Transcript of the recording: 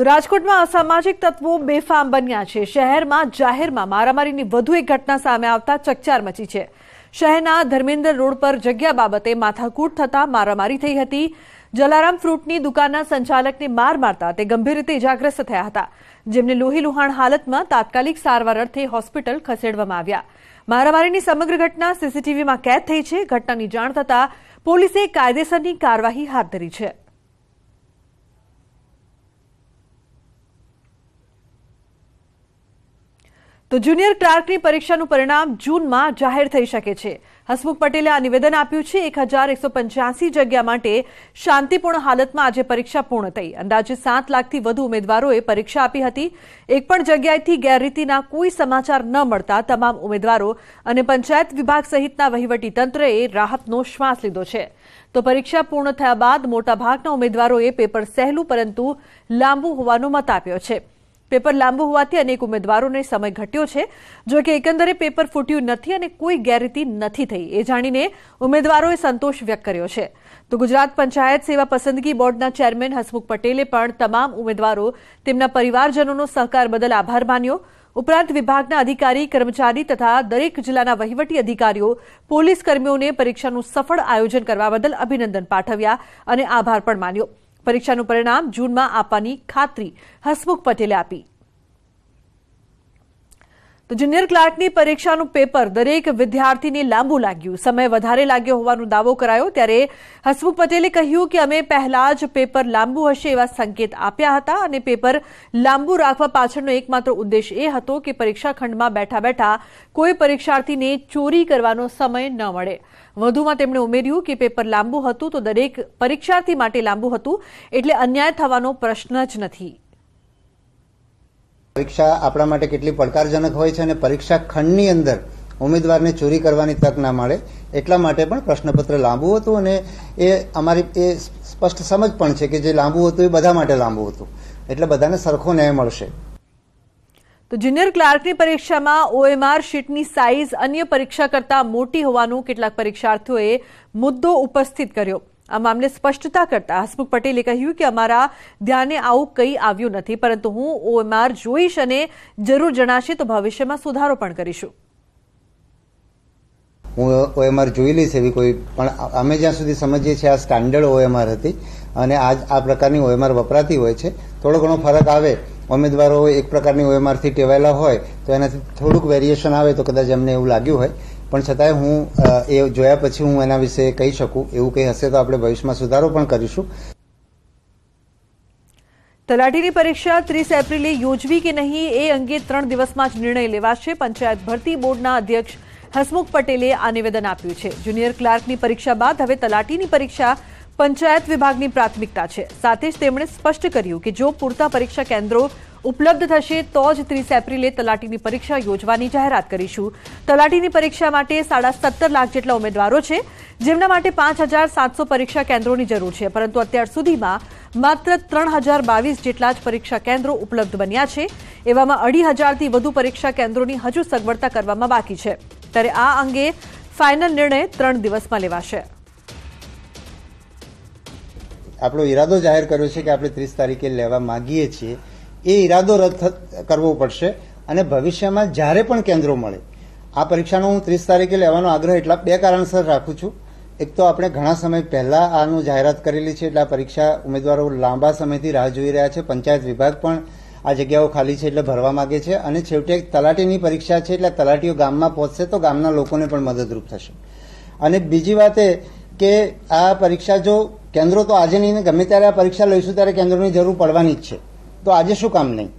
તો રાજકોટમાં અસામાજિક તત્વો બેફામ બન્યા છે શહેરમાં જાહેરમાં મારામારીની વધુ એક ઘટના સામે આવતા ચકચાર મચી છે શહેરના ધર્મેન્દ્ર રોડ પર જગ્યા બાબતે માથાકૂટ થતા મારામારી થઈ હતી જલારામ ફ્રૂટની દુકાનના સંચાલકને માર મારતા તે ગંભીર રીતે ઇજાગ્રસ્ત થયા હતા જેમને લોહીલુહાણ હાલતમાં તાત્કાલિક સારવાર અર્થે હોસ્પિટલ ખસેડવામાં આવ્યા મારામારીની સમગ્ર ઘટના સીસીટીવીમાં કેદ થઈ છે ઘટનાની જાણ થતાં પોલીસે કાયદેસરની કાર્યવાહી હાથ ધરી છે તો જુનિયર ક્લાર્કની પરીક્ષાનું પરિણામ જૂનમાં જાહેર થઈ શકે છે હસમુખ પટેલે આ નિવેદન આપ્યું છે એક હજાર એકસો પંચ્યાસી જગ્યા માટે શાંતિપૂર્ણ હાલતમાં આજે પરીક્ષા પૂર્ણ થઈ અંદાજે સાત લાખથી વધુ ઉમેદવારોએ પરીક્ષા આપી હતી એક પણ જગ્યાએથી ગેરરીતિના કોઈ સમાચાર ન મળતા તમામ ઉમેદવારો અને પંચાયત વિભાગ સહિતના વહીવટી તંત્રએ રાહતનો શ્વાસ લીધો છે તો પરીક્ષા પૂર્ણ થયા બાદ મોટાભાગના ઉમેદવારોએ પેપર સહેલું પરંતુ લાંબુ હોવાનો મત આપ્યો છે પેપર લાંબુ હોવાથી અનેક ઉમેદવારોને સમય ઘટ્યો છે જોકે એકંદરે પેપર ફૂટ્યું નથી અને કોઈ ગેરરીતિ નથી થઈ એ જાણીને ઉમેદવારોએ સંતોષ વ્યક્ત કર્યો છે તો ગુજરાત પંચાયત સેવા પસંદગી બોર્ડના ચેરમેન હસમુખ પટેલે પણ તમામ ઉમેદવારો તેમના પરિવારજનોનો સહકાર બદલ આભાર માન્યો ઉપરાંત વિભાગના અધિકારી કર્મચારી તથા દરેક જિલ્લાના વહીવટી અધિકારીઓ પોલીસ કર્મીઓને પરીક્ષાનું સફળ આયોજન કરવા બદલ અભિનંદન પાઠવ્યા અને આભાર પણ માન્યો પરીક્ષાનું પરિણામ જૂનમાં આપવાની ખાતરી હસમુખ પટેલે આપી ધ જનિયર ક્લાર્ક ની પરીક્ષા નું પેપર દરેક વિદ્યાર્થી ને લાંબુ લાગ્યું સમય વધારે લાગ્યો હોવાનું દાવો કરાયો ત્યારે હસમુખ પટેલે કહ્યું કે અમે પહલા જ પેપર લાંબુ હશે એવા સંકેત આપ્યા હતા અને પેપર લાંબુ રાખવા પાછળનો એકમાત્ર ઉદ્દેશ એ હતો કે પરીક્ષા ખંડમાં બેઠા બેઠા કોઈ પરીક્ષાર્થીને ચોરી કરવાનો સમય ન મળે વધુમાં તેમણે ઉમેર્યું કે પેપર લાંબુ હતું તો દરેક પરીક્ષાર્થી માટે લાંબુ હતું એટલે અન્યાય થવાનો પ્રશ્ન જ નથી પરીક્ષા આપણા માટે કેટલી પડકારજનક હોય છે અને પરીક્ષા ખંડની અંદર ઉમેદવારને ચોરી કરવાની તક ના મળે એટલા માટે પણ પ્રશ્નપત્ર લાંબુ હતું અને એ અમારી એ સ્પષ્ટ સમજ પણ છે કે જે લાંબુ હતું એ બધા માટે લાંબુ હતું એટલે બધાને સરખો ન્યાય મળશે તો જુનિયર ક્લાર્કની પરીક્ષામાં ઓએમઆર શીટની સાઇઝ અન્ય પરીક્ષા કરતાં મોટી હોવાનું કેટલાક પરીક્ષાર્થીઓએ મુદ્દો ઉપસ્થિત કર્યો આ મામલે સ્પષ્ટતા કરતા હસમુખ પટેલે કહ્યું કે અમારા ધ્યાને આવું કંઈ આવ્યું નથી પરંતુ હું ઓએમઆર જોઈશ અને જરૂર જણાશે તો ભવિષ્યમાં સુધારો પણ કરીશું હું ઓએમઆર જોઈ લઈશ એવી કોઈ પણ અમે જ્યાં સુધી સમજીએ છીએ આ સ્ટાન્ડર્ડ ઓએમઆર હતી અને આજ આ પ્રકારની ઓએમઆર વપરાતી હોય છે થોડો ઘણો ફરક આવે ઉમેદવારો એક પ્રકારની ઓએમઆરથી ટેવાયેલા હોય તો એનાથી થોડુંક વેરિએશન આવે તો કદાચ એમને એવું લાગ્યું હોય પણ છતાંય હું એ જોયા પછી હું એના વિશે કહી શકું એવું કંઈ હશે તો આપણે ભવિષ્યમાં સુધારો પણ કરીશું તલાટીની પરીક્ષા ત્રીસ એપ્રિલે યોજવી કે નહીં એ અંગે ત્રણ દિવસમાં જ નિર્ણય લેવાશે પંચાયત ભરતી બોર્ડના અધ્યક્ષ હસમુખ પટેલે આ નિવેદન આપ્યું છે જુનિયર ક્લાર્કની પરીક્ષા બાદ હવે તલાટીની પરીક્ષા પંચાયત વિભાગની પ્રાથમિકતા છે સાથે જ તેમણે સ્પષ્ટ કર્યું કે જો પૂરતા પરીક્ષા કેન્દ્રો ઉપલબ્ધ થશે તો જ ત્રીસ એપ્રિલે તલાટીની પરીક્ષા યોજવાની જાહેરાત કરીશું તલાટીની પરીક્ષા માટે સાડા સત્તર લાખ જેટલા ઉમેદવારો છે જેમના માટે પાંચ હજાર સાતસો પરીક્ષા કેન્દ્રોની જરૂર છે પરંતુ અત્યાર સુધીમાં માત્ર ત્રણ હજાર બાવીસ જેટલા જ પરીક્ષા કેન્દ્રો ઉપલબ્ધ બન્યા છે એવામાં અઢી હજારથી વધુ પરીક્ષા કેન્દ્રોની હજુ સગવડતા કરવામાં બાકી છે ત્યારે આ અંગે ફાઇનલ નિર્ણય ત્રણ દિવસમાં લેવાશે આપણો ઈરાદો જાહેર કર્યો છે કે આપણે ત્રીસ તારીખે લેવા માગીએ છીએ એ ઈરાદો રદ કરવો પડશે અને ભવિષ્યમાં જ્યારે પણ કેન્દ્રો મળે આ પરીક્ષાનો હું ત્રીસ તારીખે લેવાનો આગ્રહ એટલા બે કારણસર રાખું છું એક તો આપણે ઘણા સમય પહેલાં આનું જાહેરાત કરેલી છે એટલે આ પરીક્ષા ઉમેદવારો લાંબા સમયથી રાહ જોઈ રહ્યા છે પંચાયત વિભાગ પણ આ જગ્યાઓ ખાલી છે એટલે ભરવા માંગે છે અને છેવટે એક તલાટીની પરીક્ષા છે એટલે તલાટીઓ ગામમાં પહોંચશે તો ગામના લોકોને પણ મદદરૂપ થશે અને બીજી વાત એ કે આ પરીક્ષા જો કેન્દ્રો તો આજે નહીં ગમે ત્યારે આ પરીક્ષા લઈશું ત્યારે કેન્દ્રોની જરૂર પડવાની જ છે તો આજે શું કામ નહીં